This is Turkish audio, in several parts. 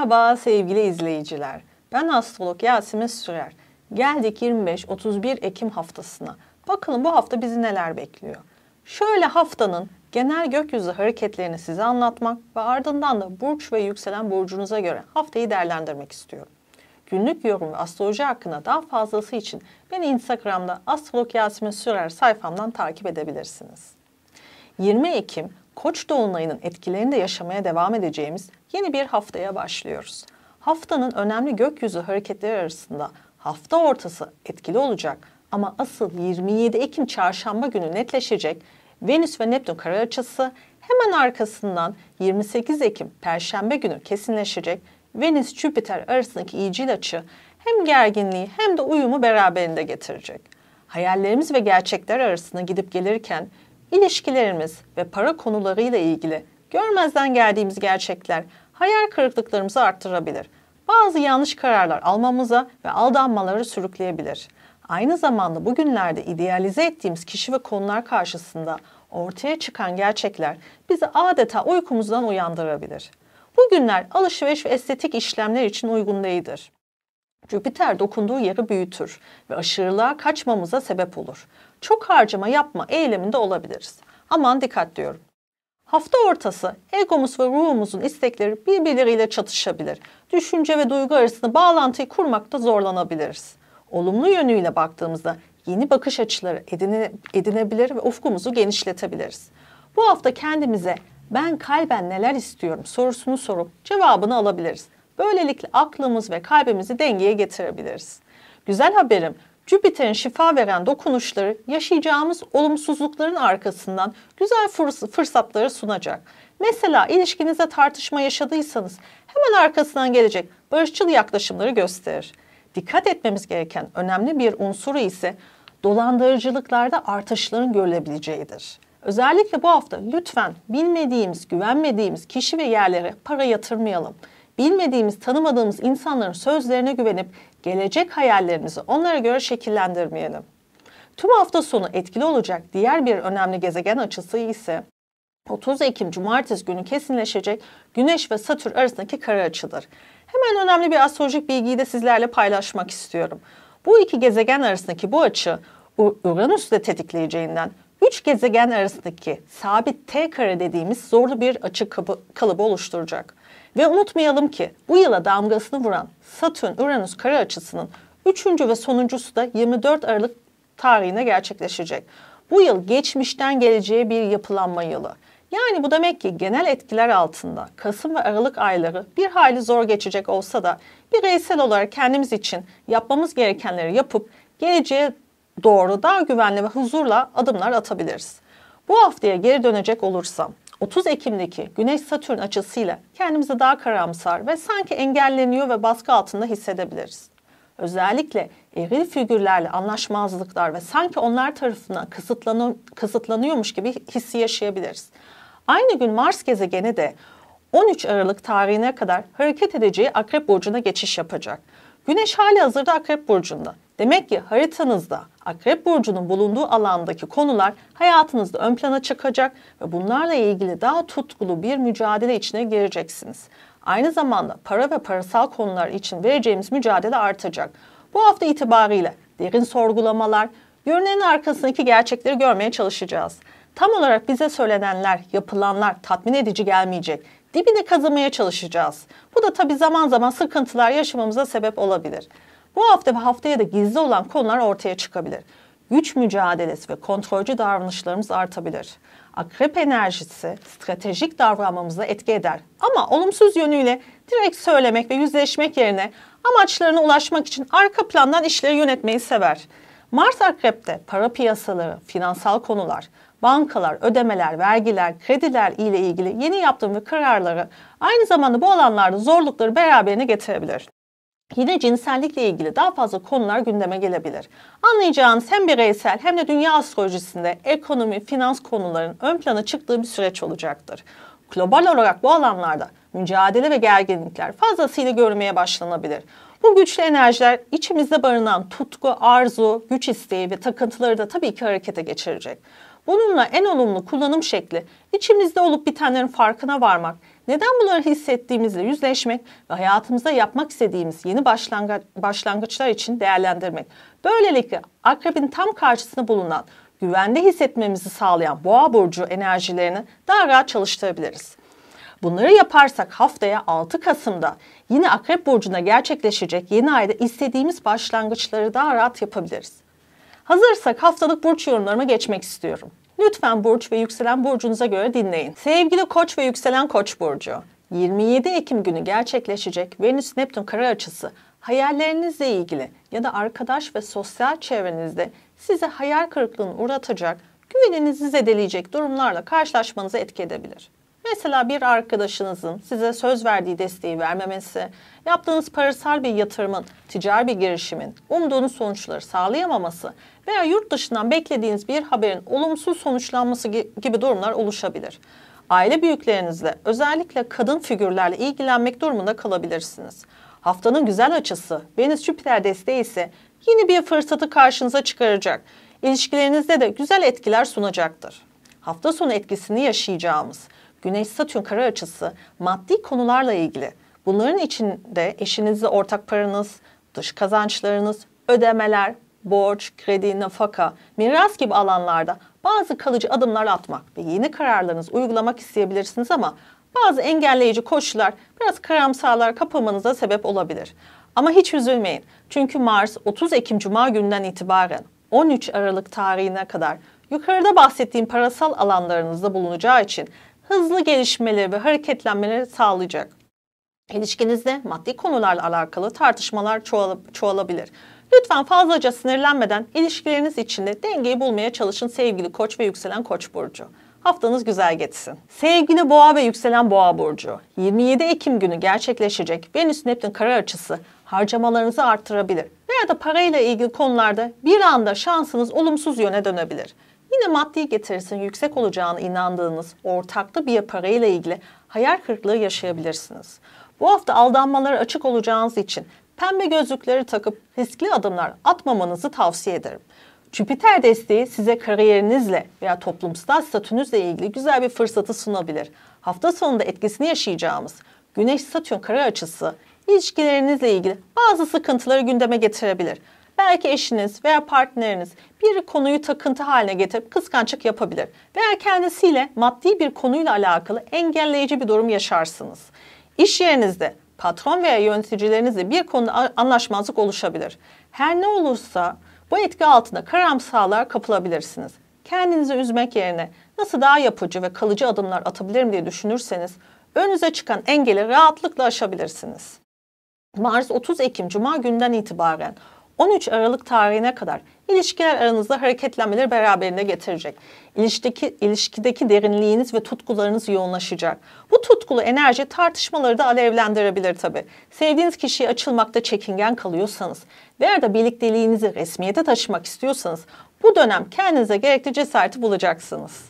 Merhaba sevgili izleyiciler. Ben astrolog Yasemin Sürer. Geldik 25-31 Ekim haftasına. Bakalım bu hafta bizi neler bekliyor. Şöyle haftanın genel gökyüzü hareketlerini size anlatmak ve ardından da burç ve yükselen burcunuza göre haftayı değerlendirmek istiyorum. Günlük yorum ve astroloji hakkında daha fazlası için beni Instagram'da astrolog Yasemin Sürer sayfamdan takip edebilirsiniz. 20 Ekim Koç dolunayının etkilerini de yaşamaya devam edeceğimiz yeni bir haftaya başlıyoruz. Haftanın önemli gökyüzü hareketleri arasında hafta ortası etkili olacak ama asıl 27 Ekim çarşamba günü netleşecek Venüs ve Neptün karar açısı hemen arkasından 28 Ekim perşembe günü kesinleşecek Venüs Jüpiter arasındaki iyicil e açı hem gerginliği hem de uyumu beraberinde getirecek. Hayallerimiz ve gerçekler arasında gidip gelirken ilişkilerimiz ve para konularıyla ilgili görmezden geldiğimiz gerçekler hayal kırıklıklarımızı arttırabilir. Bazı yanlış kararlar almamıza ve aldanmaları sürükleyebilir. Aynı zamanda bugünlerde idealize ettiğimiz kişi ve konular karşısında ortaya çıkan gerçekler bizi adeta uykumuzdan uyandırabilir. Bugünler alışveriş ve estetik işlemler için uygun değildir. Jüpiter dokunduğu yeri büyütür ve aşırılığa kaçmamıza sebep olur. Çok harcama yapma eyleminde olabiliriz. Aman dikkat diyorum. Hafta ortası egomuz ve ruhumuzun istekleri birbirleriyle çatışabilir. Düşünce ve duygu arasında bağlantıyı kurmakta zorlanabiliriz. Olumlu yönüyle baktığımızda yeni bakış açıları edine, edinebilir ve ufkumuzu genişletebiliriz. Bu hafta kendimize ben kalben neler istiyorum sorusunu sorup cevabını alabiliriz. Böylelikle aklımız ve kalbimizi dengeye getirebiliriz. Güzel haberim Jüpiter'in şifa veren dokunuşları yaşayacağımız olumsuzlukların arkasından güzel fırs fırsatları sunacak. Mesela ilişkinize tartışma yaşadıysanız hemen arkasından gelecek barışçıl yaklaşımları gösterir. Dikkat etmemiz gereken önemli bir unsuru ise dolandırıcılıklarda artışların görülebileceğidir. Özellikle bu hafta lütfen bilmediğimiz, güvenmediğimiz kişi ve yerlere para yatırmayalım bilmediğimiz, tanımadığımız insanların sözlerine güvenip gelecek hayallerimizi onlara göre şekillendirmeyelim. Tüm hafta sonu etkili olacak diğer bir önemli gezegen açısı ise 30 Ekim Cumartesi günü kesinleşecek Güneş ve Satürn arasındaki kara açıdır. Hemen önemli bir astrolojik bilgiyi de sizlerle paylaşmak istiyorum. Bu iki gezegen arasındaki bu açı Uranüs de tetikleyeceğinden üç gezegen arasındaki sabit T kare dediğimiz zorlu bir açı kalıbı oluşturacak. Ve unutmayalım ki bu yıla damgasını vuran Satürn-Uranüs kare açısının üçüncü ve sonuncusu da 24 Aralık tarihine gerçekleşecek. Bu yıl geçmişten geleceğe bir yapılanma yılı. Yani bu demek ki genel etkiler altında Kasım ve Aralık ayları bir hayli zor geçecek olsa da bireysel olarak kendimiz için yapmamız gerekenleri yapıp geleceğe doğru daha güvenli ve huzurla adımlar atabiliriz. Bu haftaya geri dönecek olursam 30 Ekim'deki Güneş Satürn açısıyla kendimizi daha karamsar ve sanki engelleniyor ve baskı altında hissedebiliriz. Özellikle eril figürlerle anlaşmazlıklar ve sanki onlar tarafından kısıtlanı, kısıtlanıyormuş gibi hissi yaşayabiliriz. Aynı gün Mars gezegeni de 13 Aralık tarihine kadar hareket edeceği Akrep Burcu'na geçiş yapacak. Güneş hali hazırda Akrep Burcu'nda. Demek ki haritanızda Akrep Burcu'nun bulunduğu alandaki konular hayatınızda ön plana çıkacak ve bunlarla ilgili daha tutkulu bir mücadele içine gireceksiniz. Aynı zamanda para ve parasal konular için vereceğimiz mücadele artacak. Bu hafta itibariyle derin sorgulamalar, görünenin arkasındaki gerçekleri görmeye çalışacağız. Tam olarak bize söylenenler, yapılanlar tatmin edici gelmeyecek. Dibini kazımaya çalışacağız. Bu da tabi zaman zaman sıkıntılar yaşamamıza sebep olabilir. Bu hafta ve haftaya da gizli olan konular ortaya çıkabilir. Güç mücadelesi ve kontrolcü davranışlarımız artabilir. Akrep enerjisi stratejik davranmamıza etki eder. Ama olumsuz yönüyle direkt söylemek ve yüzleşmek yerine amaçlarına ulaşmak için arka plandan işleri yönetmeyi sever. Mars Akrep'te para piyasaları, finansal konular, bankalar, ödemeler, vergiler, krediler ile ilgili yeni yaptığım ve kararları aynı zamanda bu alanlarda zorlukları beraberine getirebilir. Yine cinsellikle ilgili daha fazla konular gündeme gelebilir. Anlayacağınız hem bireysel hem de dünya astrolojisinde ekonomi, finans konuların ön plana çıktığı bir süreç olacaktır. Global olarak bu alanlarda mücadele ve gerginlikler fazlasıyla görmeye başlanabilir. Bu güçlü enerjiler içimizde barınan tutku, arzu, güç isteği ve takıntıları da tabii ki harekete geçirecek. Bununla en olumlu kullanım şekli içimizde olup bitenlerin farkına varmak, neden bunları hissettiğimizle yüzleşmek ve hayatımızda yapmak istediğimiz yeni başlangı başlangıçlar için değerlendirmek. Böylelikle akrebin tam karşısında bulunan güvende hissetmemizi sağlayan boğa burcu enerjilerini daha rahat çalıştırabiliriz. Bunları yaparsak haftaya 6 Kasım'da yine Akrep Burcu'nda gerçekleşecek yeni ayda istediğimiz başlangıçları daha rahat yapabiliriz. Hazırsak haftalık burç yorumlarıma geçmek istiyorum. Lütfen burç ve yükselen burcunuza göre dinleyin. Sevgili koç ve yükselen koç burcu. 27 Ekim günü gerçekleşecek Venüs-Neptün kara açısı hayallerinizle ilgili ya da arkadaş ve sosyal çevrenizde size hayal kırıklığını uğratacak, güveninizi zedeleyecek durumlarla karşılaşmanızı etki edebilir. Mesela bir arkadaşınızın size söz verdiği desteği vermemesi, yaptığınız parasal bir yatırımın, ticari bir girişimin umduğunuz sonuçları sağlayamaması veya yurt dışından beklediğiniz bir haberin olumsuz sonuçlanması gibi durumlar oluşabilir. Aile büyüklerinizle, özellikle kadın figürlerle ilgilenmek durumunda kalabilirsiniz. Haftanın güzel açısı, Venüs Jüpiter desteği ise yeni bir fırsatı karşınıza çıkaracak. İlişkilerinizde de güzel etkiler sunacaktır. Hafta sonu etkisini yaşayacağımız Güneş Satürn karar açısı maddi konularla ilgili. Bunların içinde eşinizle ortak paranız, dış kazançlarınız, ödemeler, borç, kredi, nafaka, miras gibi alanlarda bazı kalıcı adımlar atmak ve yeni kararlarınız uygulamak isteyebilirsiniz ama bazı engelleyici koşullar biraz karamsarlar kapılmanıza sebep olabilir. Ama hiç üzülmeyin. Çünkü Mars 30 Ekim Cuma günden itibaren 13 Aralık tarihine kadar yukarıda bahsettiğim parasal alanlarınızda bulunacağı için hızlı gelişmeleri ve hareketlenmeleri sağlayacak. İlişkinizde maddi konularla alakalı tartışmalar çoğal çoğalabilir. Lütfen fazlaca sinirlenmeden ilişkileriniz içinde dengeyi bulmaya çalışın sevgili koç ve yükselen koç burcu. Haftanız güzel geçsin. Sevgili Boğa ve Yükselen Boğa Burcu, 27 Ekim günü gerçekleşecek Venüs Neptün karar açısı harcamalarınızı artırabilir veya da parayla ilgili konularda bir anda şansınız olumsuz yöne dönebilir. Yine maddi getirisinin yüksek olacağına inandığınız ortaklı bir parayla ilgili hayal kırıklığı yaşayabilirsiniz. Bu hafta aldanmalara açık olacağınız için pembe gözlükleri takıp riskli adımlar atmamanızı tavsiye ederim. Jüpiter desteği size kariyerinizle veya toplumsal statünüzle ilgili güzel bir fırsatı sunabilir. Hafta sonunda etkisini yaşayacağımız Güneş-Satürn kare açısı ilişkilerinizle ilgili bazı sıkıntıları gündeme getirebilir. Belki eşiniz veya partneriniz bir konuyu takıntı haline getirip kıskançlık yapabilir. Veya kendisiyle maddi bir konuyla alakalı engelleyici bir durum yaşarsınız. İş yerinizde patron veya yöneticilerinizle bir konuda anlaşmazlık oluşabilir. Her ne olursa bu etki altında karamsarlığa kapılabilirsiniz. Kendinizi üzmek yerine nasıl daha yapıcı ve kalıcı adımlar atabilirim diye düşünürseniz önünüze çıkan engeli rahatlıkla aşabilirsiniz. Mars 30 Ekim Cuma günden itibaren 13 Aralık tarihine kadar ilişkiler aranızda hareketlenmeleri beraberinde getirecek. İlişkideki, ilişkideki derinliğiniz ve tutkularınız yoğunlaşacak. Bu tutkulu enerji tartışmaları da alevlendirebilir tabii. Sevdiğiniz kişiye açılmakta çekingen kalıyorsanız veya da birlikteliğinizi resmiyete taşımak istiyorsanız bu dönem kendinize gerekli cesareti bulacaksınız.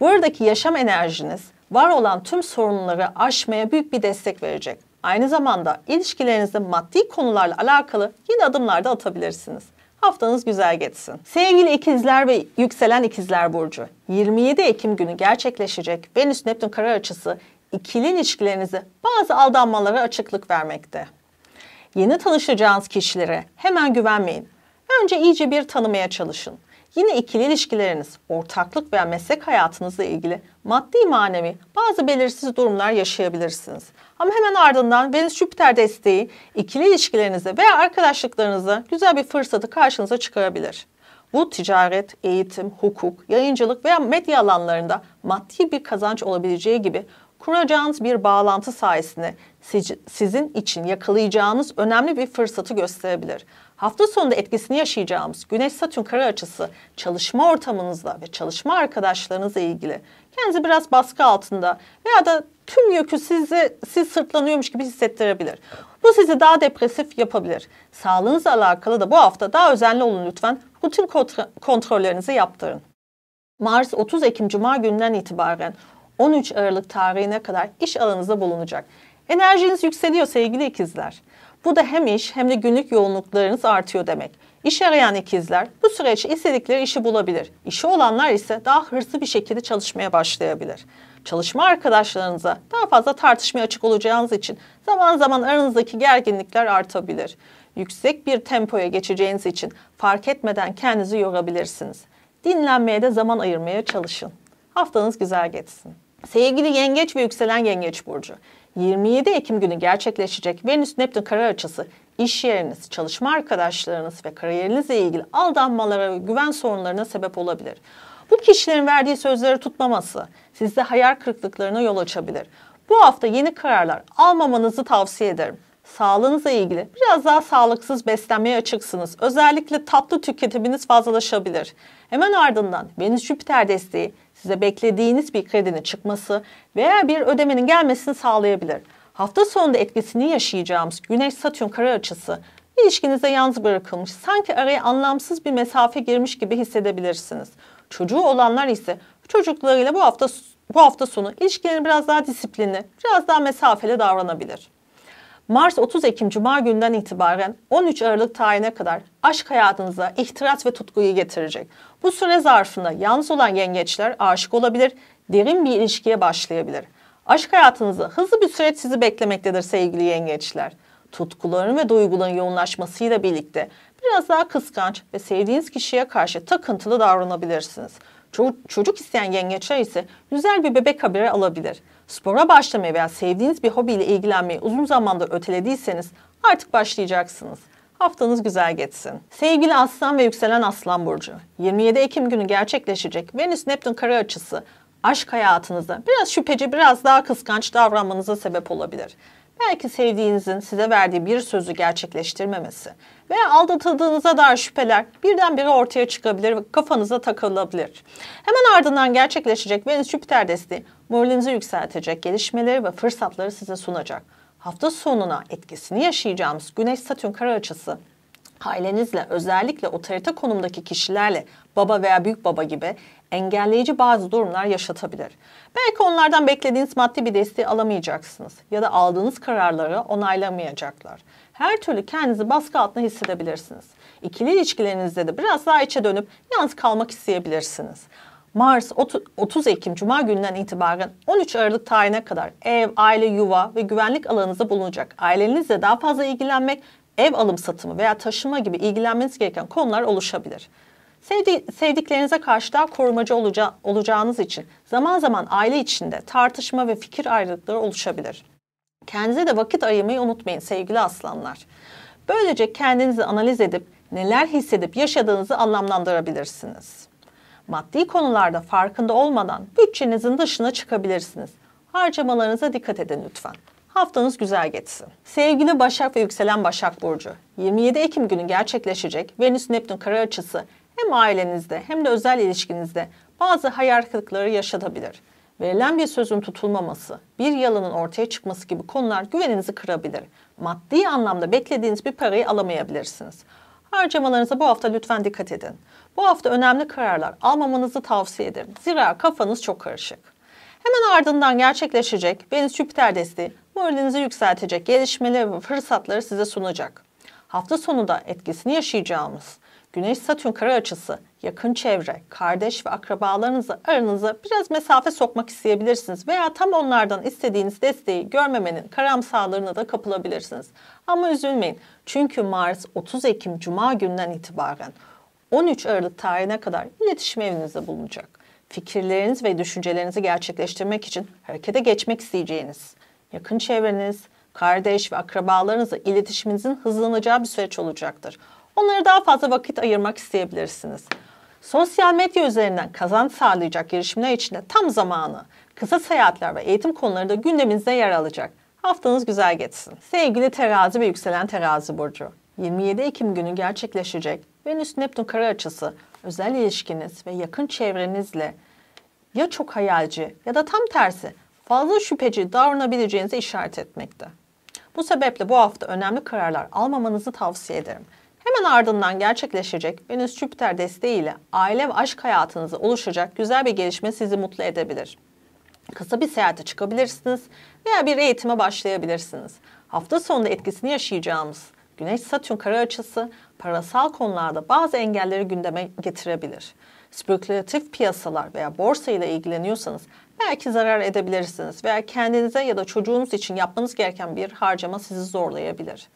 Buradaki yaşam enerjiniz var olan tüm sorunları aşmaya büyük bir destek verecek. Aynı zamanda ilişkilerinizde maddi konularla alakalı yeni adımlar da atabilirsiniz. Haftanız güzel geçsin. Sevgili ikizler ve yükselen ikizler burcu. 27 Ekim günü gerçekleşecek Venüs Neptün karar açısı ikili ilişkilerinizi bazı aldanmalara açıklık vermekte. Yeni tanışacağınız kişilere hemen güvenmeyin. Önce iyice bir tanımaya çalışın. Yine ikili ilişkileriniz, ortaklık veya meslek hayatınızla ilgili maddi manevi bazı belirsiz durumlar yaşayabilirsiniz. Ama hemen ardından Venüs Jüpiter desteği ikili ilişkilerinize veya arkadaşlıklarınıza güzel bir fırsatı karşınıza çıkarabilir. Bu ticaret, eğitim, hukuk, yayıncılık veya medya alanlarında maddi bir kazanç olabileceği gibi kuracağınız bir bağlantı sayesinde sizin için yakalayacağınız önemli bir fırsatı gösterebilir. Hafta sonunda etkisini yaşayacağımız Güneş-Satürn kare açısı çalışma ortamınızla ve çalışma arkadaşlarınızla ilgili kendinizi biraz baskı altında veya da tüm yükü sizi siz sırtlanıyormuş gibi hissettirebilir. Bu sizi daha depresif yapabilir. Sağlığınızla alakalı da bu hafta daha özenli olun lütfen. Rutin kontrollerinizi yaptırın. Mars 30 Ekim Cuma gününden itibaren 13 Aralık tarihine kadar iş alanınızda bulunacak. Enerjiniz yükseliyor sevgili ikizler. Bu da hem iş hem de günlük yoğunluklarınız artıyor demek. İş arayan ikizler bu süreç istedikleri işi bulabilir. İşi olanlar ise daha hırslı bir şekilde çalışmaya başlayabilir. Çalışma arkadaşlarınıza daha fazla tartışmaya açık olacağınız için zaman zaman aranızdaki gerginlikler artabilir. Yüksek bir tempoya geçeceğiniz için fark etmeden kendinizi yorabilirsiniz. Dinlenmeye de zaman ayırmaya çalışın. Haftanız güzel geçsin. Sevgili yengeç ve yükselen yengeç burcu. 27 Ekim günü gerçekleşecek Venüs-Neptün karar açısı iş yeriniz, çalışma arkadaşlarınız ve kariyerinizle ilgili aldanmalara ve güven sorunlarına sebep olabilir. Bu kişilerin verdiği sözleri tutmaması sizde hayal kırıklıklarına yol açabilir. Bu hafta yeni kararlar almamanızı tavsiye ederim sağlığınızla ilgili biraz daha sağlıksız beslenmeye açıksınız. Özellikle tatlı tüketiminiz fazlalaşabilir. Hemen ardından Venüs Jüpiter desteği size beklediğiniz bir kredinin çıkması veya bir ödemenin gelmesini sağlayabilir. Hafta sonunda etkisini yaşayacağımız Güneş-Satürn kare açısı ilişkinize yalnız bırakılmış, sanki araya anlamsız bir mesafe girmiş gibi hissedebilirsiniz. Çocuğu olanlar ise çocuklarıyla bu hafta bu hafta sonu ilişkilerini biraz daha disiplinli, biraz daha mesafeli davranabilir. Mars 30 Ekim Cuma günden itibaren 13 Aralık tarihine kadar aşk hayatınıza ihtiras ve tutkuyu getirecek. Bu süre zarfında yalnız olan yengeçler aşık olabilir, derin bir ilişkiye başlayabilir. Aşk hayatınızda hızlı bir süreç sizi beklemektedir sevgili yengeçler. Tutkuların ve duyguların yoğunlaşmasıyla birlikte biraz daha kıskanç ve sevdiğiniz kişiye karşı takıntılı davranabilirsiniz. Çocuk isteyen yengeçler ise güzel bir bebek haberi alabilir. Spora başlamaya veya sevdiğiniz bir hobiyle ilgilenmeyi uzun zamandır ötelediyseniz artık başlayacaksınız. Haftanız güzel geçsin. Sevgili Aslan ve Yükselen Aslan Burcu, 27 Ekim günü gerçekleşecek Venüs-Neptün kare açısı aşk hayatınızda biraz şüpheci, biraz daha kıskanç davranmanıza sebep olabilir belki sevdiğinizin size verdiği bir sözü gerçekleştirmemesi veya aldatıldığınıza dair şüpheler birdenbire ortaya çıkabilir ve kafanıza takılabilir. Hemen ardından gerçekleşecek Venüs Jüpiter desteği moralinizi yükseltecek gelişmeleri ve fırsatları size sunacak. Hafta sonuna etkisini yaşayacağımız Güneş Satürn kara açısı ailenizle özellikle otorite konumdaki kişilerle baba veya büyük baba gibi engelleyici bazı durumlar yaşatabilir. Belki onlardan beklediğiniz maddi bir desteği alamayacaksınız ya da aldığınız kararları onaylamayacaklar. Her türlü kendinizi baskı altında hissedebilirsiniz. İkili ilişkilerinizde de biraz daha içe dönüp yalnız kalmak isteyebilirsiniz. Mars 30 Ekim Cuma gününden itibaren 13 Aralık tarihine kadar ev, aile, yuva ve güvenlik alanınızda bulunacak. Ailenizle daha fazla ilgilenmek, ev alım satımı veya taşıma gibi ilgilenmeniz gereken konular oluşabilir. Sevdi, sevdiklerinize karşı daha korumacı olaca, olacağınız için zaman zaman aile içinde tartışma ve fikir ayrılıkları oluşabilir. Kendinize de vakit ayırmayı unutmayın sevgili aslanlar. Böylece kendinizi analiz edip neler hissedip yaşadığınızı anlamlandırabilirsiniz. Maddi konularda farkında olmadan bütçenizin dışına çıkabilirsiniz. Harcamalarınıza dikkat edin lütfen. Haftanız güzel geçsin. Sevgili Başak ve Yükselen Başak Burcu, 27 Ekim günü gerçekleşecek Venüs-Neptün kare açısı hem ailenizde hem de özel ilişkinizde bazı hayal kırıkları yaşatabilir. Verilen bir sözün tutulmaması, bir yalanın ortaya çıkması gibi konular güveninizi kırabilir. Maddi anlamda beklediğiniz bir parayı alamayabilirsiniz. Harcamalarınıza bu hafta lütfen dikkat edin. Bu hafta önemli kararlar almamanızı tavsiye ederim. Zira kafanız çok karışık. Hemen ardından gerçekleşecek Venüs Jüpiter desteği moralinizi yükseltecek gelişmeleri ve fırsatları size sunacak. Hafta sonu da etkisini yaşayacağımız Güneş Satürn kare açısı, yakın çevre, kardeş ve akrabalarınızı aranıza biraz mesafe sokmak isteyebilirsiniz veya tam onlardan istediğiniz desteği görmemenin karamsarlığına da kapılabilirsiniz. Ama üzülmeyin çünkü Mars 30 Ekim Cuma günden itibaren 13 Aralık tarihine kadar iletişim evinizde bulunacak. Fikirleriniz ve düşüncelerinizi gerçekleştirmek için harekete geçmek isteyeceğiniz, yakın çevreniz, kardeş ve akrabalarınızla iletişiminizin hızlanacağı bir süreç olacaktır onlara daha fazla vakit ayırmak isteyebilirsiniz. Sosyal medya üzerinden kazanç sağlayacak girişimler için de tam zamanı. Kısa seyahatler ve eğitim konuları da gündeminizde yer alacak. Haftanız güzel geçsin. Sevgili terazi ve yükselen terazi burcu. 27 Ekim günü gerçekleşecek Venüs Neptün kara açısı özel ilişkiniz ve yakın çevrenizle ya çok hayalci ya da tam tersi fazla şüpheci davranabileceğinizi işaret etmekte. Bu sebeple bu hafta önemli kararlar almamanızı tavsiye ederim. Hemen ardından gerçekleşecek Venüs Jüpiter desteğiyle aile ve aşk hayatınızı oluşacak güzel bir gelişme sizi mutlu edebilir. Kısa bir seyahate çıkabilirsiniz veya bir eğitime başlayabilirsiniz. Hafta sonunda etkisini yaşayacağımız Güneş Satürn kara açısı parasal konularda bazı engelleri gündeme getirebilir. Spekülatif piyasalar veya borsa ile ilgileniyorsanız belki zarar edebilirsiniz veya kendinize ya da çocuğunuz için yapmanız gereken bir harcama sizi zorlayabilir.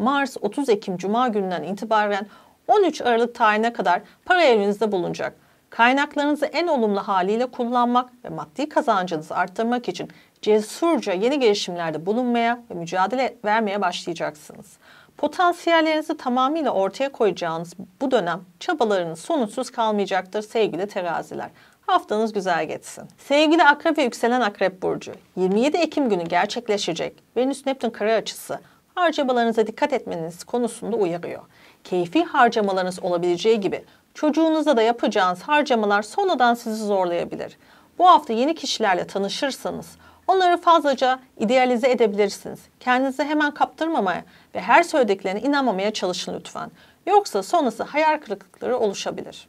Mars 30 Ekim Cuma gününden itibaren 13 Aralık tarihine kadar para evinizde bulunacak. Kaynaklarınızı en olumlu haliyle kullanmak ve maddi kazancınızı arttırmak için cesurca yeni girişimlerde bulunmaya ve mücadele vermeye başlayacaksınız. Potansiyellerinizi tamamıyla ortaya koyacağınız bu dönem çabalarınız sonuçsuz kalmayacaktır sevgili teraziler. Haftanız güzel geçsin. Sevgili Akrep ve Yükselen Akrep Burcu, 27 Ekim günü gerçekleşecek Venüs-Neptün kare açısı harcamalarınıza dikkat etmeniz konusunda uyarıyor. Keyfi harcamalarınız olabileceği gibi çocuğunuza da yapacağınız harcamalar sonradan sizi zorlayabilir. Bu hafta yeni kişilerle tanışırsanız onları fazlaca idealize edebilirsiniz. Kendinizi hemen kaptırmamaya ve her söylediklerine inanmamaya çalışın lütfen. Yoksa sonrası hayal kırıklıkları oluşabilir.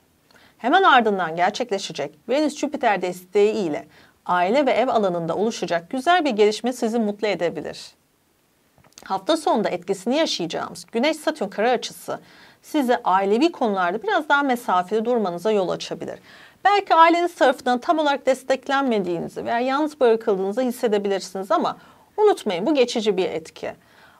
Hemen ardından gerçekleşecek Venüs-Jüpiter desteği ile aile ve ev alanında oluşacak güzel bir gelişme sizi mutlu edebilir hafta sonunda etkisini yaşayacağımız Güneş Satürn kare açısı size ailevi konularda biraz daha mesafeli durmanıza yol açabilir. Belki aileniz tarafından tam olarak desteklenmediğinizi veya yalnız bırakıldığınızı hissedebilirsiniz ama unutmayın bu geçici bir etki.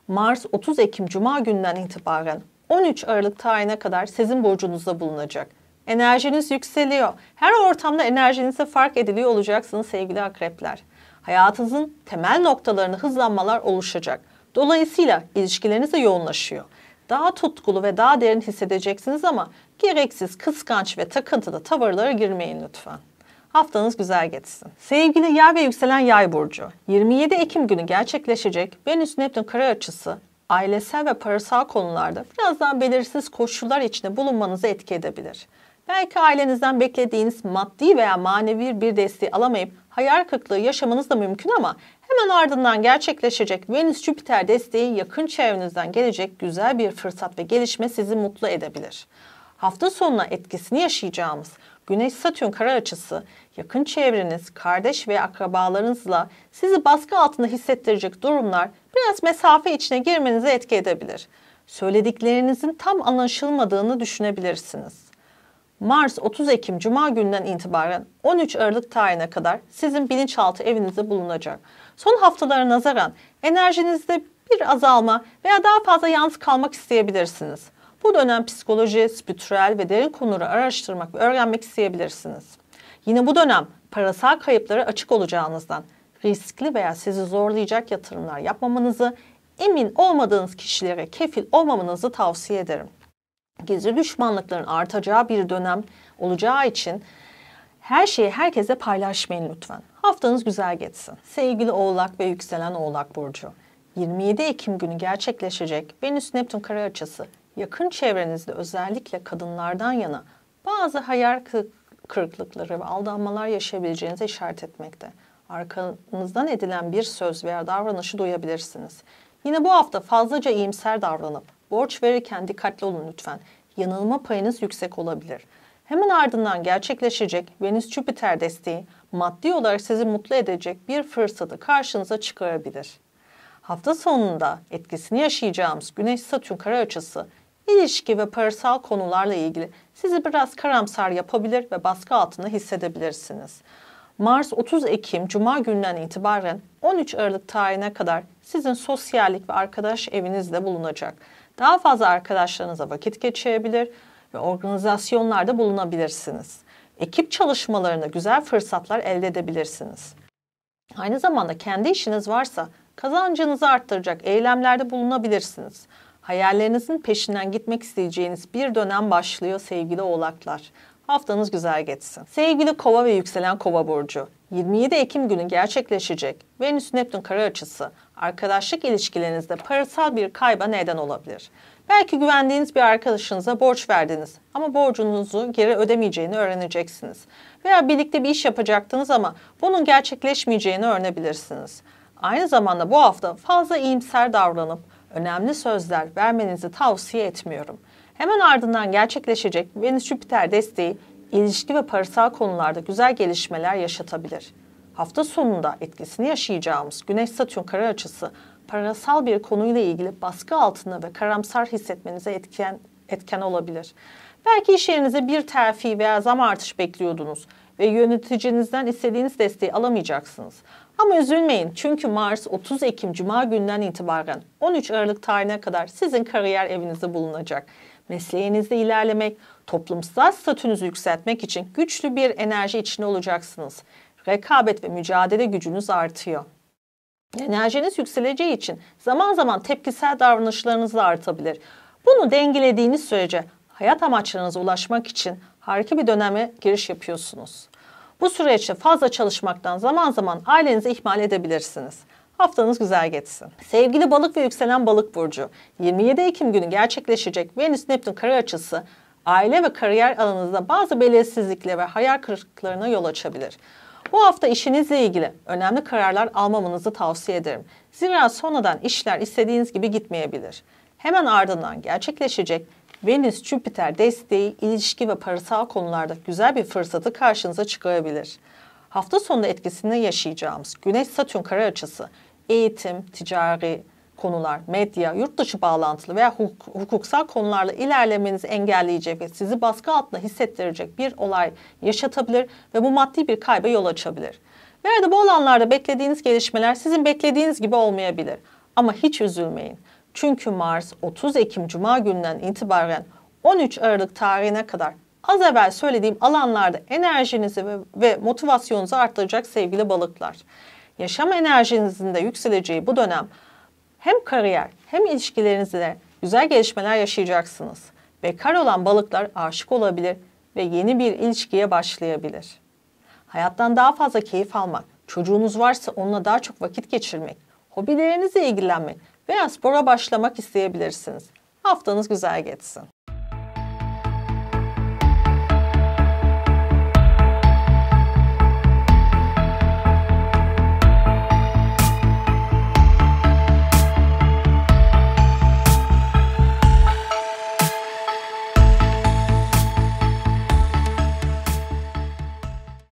Mars 30 Ekim Cuma günden itibaren 13 Aralık tarihine kadar sizin burcunuzda bulunacak. Enerjiniz yükseliyor. Her ortamda enerjinizde fark ediliyor olacaksınız sevgili akrepler. Hayatınızın temel noktalarını hızlanmalar oluşacak. Dolayısıyla ilişkileriniz de yoğunlaşıyor. Daha tutkulu ve daha derin hissedeceksiniz ama gereksiz kıskanç ve takıntılı tavırlara girmeyin lütfen. Haftanız güzel geçsin. Sevgili Yay ve Yükselen Yay burcu, 27 Ekim günü gerçekleşecek Venüs Neptün kara açısı ailesel ve parasal konularda birazdan belirsiz koşullar içinde bulunmanızı etki edebilir. Belki ailenizden beklediğiniz maddi veya manevi bir desteği alamayıp hayal kırıklığı yaşamanız da mümkün ama Hemen ardından gerçekleşecek Venüs-Jüpiter desteği yakın çevrenizden gelecek güzel bir fırsat ve gelişme sizi mutlu edebilir. Hafta sonuna etkisini yaşayacağımız Güneş-Satürn kara açısı yakın çevreniz, kardeş ve akrabalarınızla sizi baskı altında hissettirecek durumlar biraz mesafe içine girmenize etki edebilir. Söylediklerinizin tam anlaşılmadığını düşünebilirsiniz. Mars 30 Ekim Cuma günden itibaren 13 Aralık tarihine kadar sizin bilinçaltı evinizde bulunacak son haftalara nazaran enerjinizde bir azalma veya daha fazla yalnız kalmak isteyebilirsiniz. Bu dönem psikoloji, spiritüel ve derin konuları araştırmak ve öğrenmek isteyebilirsiniz. Yine bu dönem parasal kayıpları açık olacağınızdan riskli veya sizi zorlayacak yatırımlar yapmamanızı, emin olmadığınız kişilere kefil olmamanızı tavsiye ederim. Gizli düşmanlıkların artacağı bir dönem olacağı için her şeyi herkese paylaşmayın lütfen. Haftanız güzel geçsin. Sevgili Oğlak ve Yükselen Oğlak Burcu. 27 Ekim günü gerçekleşecek Venüs Neptün kare açısı yakın çevrenizde özellikle kadınlardan yana bazı hayal kırıklıkları ve aldanmalar yaşayabileceğinize işaret etmekte. Arkanızdan edilen bir söz veya davranışı duyabilirsiniz. Yine bu hafta fazlaca iyimser davranıp borç verirken dikkatli olun lütfen. Yanılma payınız yüksek olabilir. Hemen ardından gerçekleşecek Venüs-Jüpiter desteği maddi olarak sizi mutlu edecek bir fırsatı karşınıza çıkarabilir. Hafta sonunda etkisini yaşayacağımız Güneş-Satürn kara açısı ilişki ve parasal konularla ilgili sizi biraz karamsar yapabilir ve baskı altında hissedebilirsiniz. Mars 30 Ekim Cuma gününden itibaren 13 Aralık tarihine kadar sizin sosyallik ve arkadaş evinizde bulunacak. Daha fazla arkadaşlarınıza vakit geçirebilir ve organizasyonlarda bulunabilirsiniz ekip çalışmalarına güzel fırsatlar elde edebilirsiniz. Aynı zamanda kendi işiniz varsa kazancınızı arttıracak eylemlerde bulunabilirsiniz. Hayallerinizin peşinden gitmek isteyeceğiniz bir dönem başlıyor sevgili oğlaklar. Haftanız güzel geçsin. Sevgili kova ve yükselen kova burcu. 27 Ekim günü gerçekleşecek Venüs Neptün kare açısı arkadaşlık ilişkilerinizde parasal bir kayba neden olabilir. Belki güvendiğiniz bir arkadaşınıza borç verdiniz ama borcunuzu geri ödemeyeceğini öğreneceksiniz. Veya birlikte bir iş yapacaktınız ama bunun gerçekleşmeyeceğini öğrenebilirsiniz. Aynı zamanda bu hafta fazla iyimser davranıp önemli sözler vermenizi tavsiye etmiyorum. Hemen ardından gerçekleşecek Venüs Jüpiter desteği ilişki ve parasal konularda güzel gelişmeler yaşatabilir. Hafta sonunda etkisini yaşayacağımız Güneş Satürn kare açısı parasal bir konuyla ilgili baskı altında ve karamsar hissetmenize etken, etken olabilir. Belki iş yerinize bir terfi veya zam artış bekliyordunuz ve yöneticinizden istediğiniz desteği alamayacaksınız. Ama üzülmeyin çünkü Mars 30 Ekim Cuma günden itibaren 13 Aralık tarihine kadar sizin kariyer evinizde bulunacak. Mesleğinizde ilerlemek, toplumsal statünüzü yükseltmek için güçlü bir enerji içinde olacaksınız. Rekabet ve mücadele gücünüz artıyor enerjiniz yükseleceği için zaman zaman tepkisel davranışlarınız da artabilir. Bunu dengelediğiniz sürece hayat amaçlarınıza ulaşmak için harika bir döneme giriş yapıyorsunuz. Bu süreçte fazla çalışmaktan zaman zaman ailenizi ihmal edebilirsiniz. Haftanız güzel geçsin. Sevgili balık ve yükselen balık burcu, 27 Ekim günü gerçekleşecek Venüs-Neptün kare açısı aile ve kariyer alanınızda bazı belirsizlikle ve hayal kırıklıklarına yol açabilir. Bu hafta işinizle ilgili önemli kararlar almamanızı tavsiye ederim. Zira sonradan işler istediğiniz gibi gitmeyebilir. Hemen ardından gerçekleşecek Venüs-Jüpiter desteği ilişki ve parasal konularda güzel bir fırsatı karşınıza çıkarabilir. Hafta sonunda etkisini yaşayacağımız Güneş-Satürn kare açısı eğitim, ticari, konular, medya, yurt dışı bağlantılı veya hukuk, hukuksal konularla ilerlemenizi engelleyecek ve sizi baskı altında hissettirecek bir olay yaşatabilir ve bu maddi bir kayba yol açabilir. Veya da bu alanlarda beklediğiniz gelişmeler sizin beklediğiniz gibi olmayabilir. Ama hiç üzülmeyin. Çünkü Mars 30 Ekim Cuma gününden itibaren 13 Aralık tarihine kadar az evvel söylediğim alanlarda enerjinizi ve, ve motivasyonunuzu arttıracak sevgili balıklar. Yaşam enerjinizin de yükseleceği bu dönem hem kariyer hem ilişkilerinizde güzel gelişmeler yaşayacaksınız. Bekar olan balıklar aşık olabilir ve yeni bir ilişkiye başlayabilir. Hayattan daha fazla keyif almak, çocuğunuz varsa onunla daha çok vakit geçirmek, hobilerinizle ilgilenmek veya spora başlamak isteyebilirsiniz. Haftanız güzel geçsin.